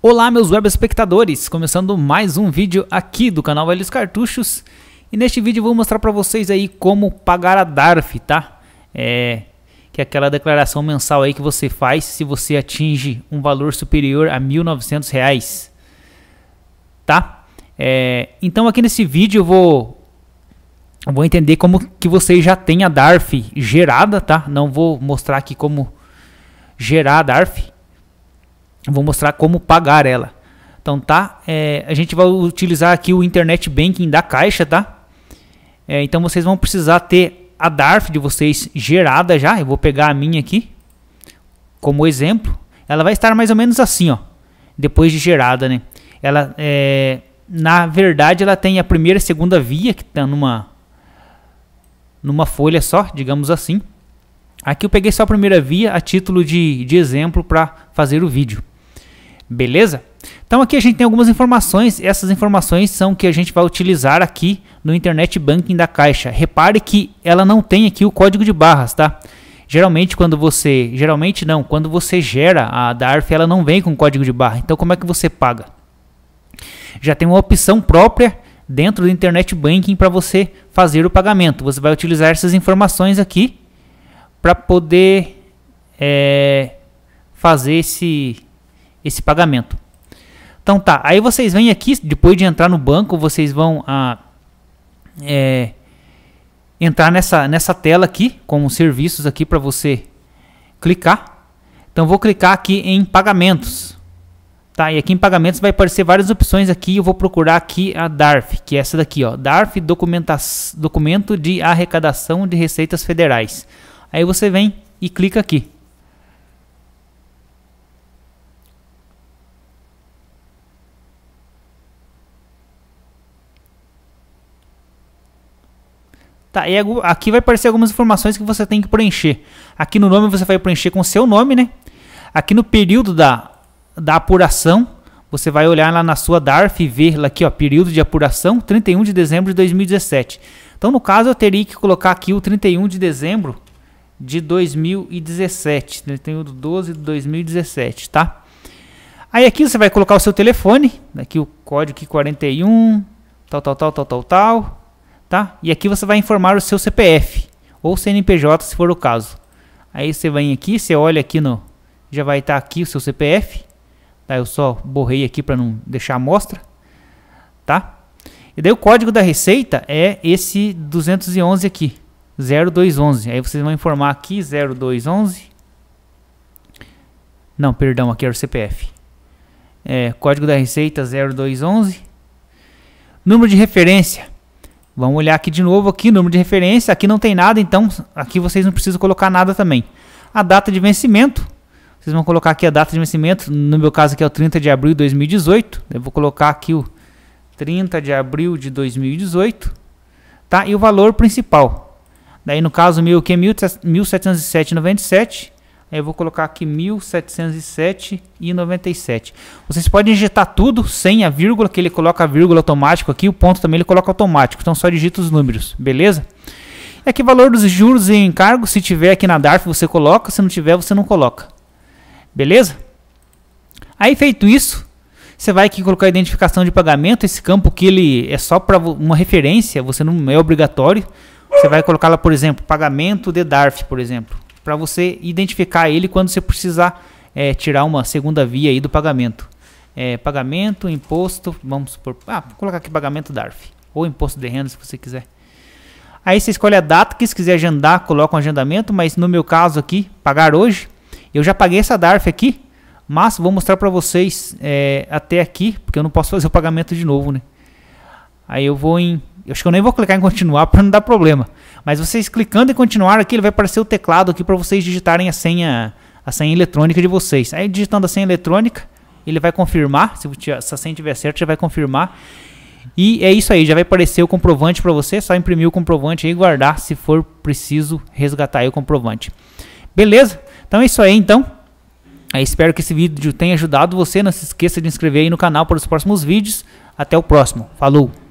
Olá meus web espectadores, começando mais um vídeo aqui do canal Velhos Cartuchos e neste vídeo vou mostrar para vocês aí como pagar a DARF, tá? É, que é aquela declaração mensal aí que você faz se você atinge um valor superior a R$ 1.900, reais, tá? É, então aqui nesse vídeo eu vou, vou entender como que você já tem a DARF gerada, tá? Não vou mostrar aqui como gerar a DARF, Vou mostrar como pagar ela. Então tá, é, a gente vai utilizar aqui o Internet Banking da Caixa, tá? É, então vocês vão precisar ter a DARF de vocês gerada já. Eu vou pegar a minha aqui como exemplo. Ela vai estar mais ou menos assim, ó. Depois de gerada, né? Ela, é, na verdade, ela tem a primeira e segunda via que está numa numa folha só, digamos assim. Aqui eu peguei só a primeira via a título de, de exemplo para fazer o vídeo. Beleza? Então aqui a gente tem algumas informações, essas informações são que a gente vai utilizar aqui no Internet Banking da Caixa. Repare que ela não tem aqui o código de barras, tá? Geralmente quando você, geralmente não, quando você gera a DARF, ela não vem com código de barra. Então como é que você paga? Já tem uma opção própria dentro do Internet Banking para você fazer o pagamento. Você vai utilizar essas informações aqui para poder é, fazer esse esse pagamento. Então tá, aí vocês vêm aqui, depois de entrar no banco, vocês vão a, ah, é, entrar nessa, nessa tela aqui, com serviços aqui para você clicar. Então vou clicar aqui em pagamentos. Tá, e aqui em pagamentos vai aparecer várias opções aqui, eu vou procurar aqui a DARF, que é essa daqui, ó, DARF Documento de Arrecadação de Receitas Federais. Aí você vem e clica aqui. Tá, e aqui vai aparecer algumas informações que você tem que preencher. Aqui no nome você vai preencher com o seu nome, né? Aqui no período da, da apuração, você vai olhar lá na sua DARF e ver aqui, ó, período de apuração, 31 de dezembro de 2017. Então, no caso, eu teria que colocar aqui o 31 de dezembro de 2017. 31 de 12 de 2017, tá? Aí aqui você vai colocar o seu telefone, né, aqui o código aqui 41, tal, tal, tal, tal, tal, tal tá? E aqui você vai informar o seu CPF ou CNPJ se for o caso. Aí você vem aqui, você olha aqui no já vai estar tá aqui o seu CPF. Tá? Eu só borrei aqui para não deixar a mostra, tá? E daí o código da receita é esse 211 aqui, 0211. Aí vocês vão informar aqui 0211. Não, perdão, aqui era o CPF. É, código da receita 0211. Número de referência Vamos olhar aqui de novo aqui, número de referência. Aqui não tem nada, então aqui vocês não precisam colocar nada também. A data de vencimento. Vocês vão colocar aqui a data de vencimento. No meu caso aqui é o 30 de abril de 2018. Eu vou colocar aqui o 30 de abril de 2018. Tá? E o valor principal. Daí no caso meu que é 1707,97. Eu vou colocar aqui 1707,97. Vocês podem digitar tudo sem a vírgula, que ele coloca a vírgula automático aqui. O ponto também ele coloca automático. Então só digita os números, beleza? É e aqui valor dos juros e encargos, se tiver aqui na DARF você coloca, se não tiver você não coloca. Beleza? Aí feito isso, você vai aqui colocar a identificação de pagamento, esse campo que ele é só para uma referência, você não é obrigatório. Você vai colocar lá, por exemplo, pagamento de DARF, por exemplo para você identificar ele quando você precisar é, tirar uma segunda via aí do pagamento. É, pagamento, imposto, vamos supor, ah, vou colocar aqui pagamento DARF ou imposto de renda se você quiser. Aí você escolhe a data que se quiser agendar, coloca um agendamento, mas no meu caso aqui, pagar hoje, eu já paguei essa DARF aqui, mas vou mostrar para vocês é, até aqui, porque eu não posso fazer o pagamento de novo, né? Aí eu vou em eu acho que eu nem vou clicar em continuar para não dar problema. Mas vocês clicando em continuar aqui, ele vai aparecer o teclado aqui para vocês digitarem a senha, a senha eletrônica de vocês. Aí digitando a senha eletrônica, ele vai confirmar, se, se a senha estiver certa, já vai confirmar. E é isso aí, já vai aparecer o comprovante para você, só imprimir o comprovante e guardar se for preciso resgatar o comprovante. Beleza? Então é isso aí então. Eu é, espero que esse vídeo tenha ajudado você. Não se esqueça de inscrever aí no canal para os próximos vídeos. Até o próximo. Falou!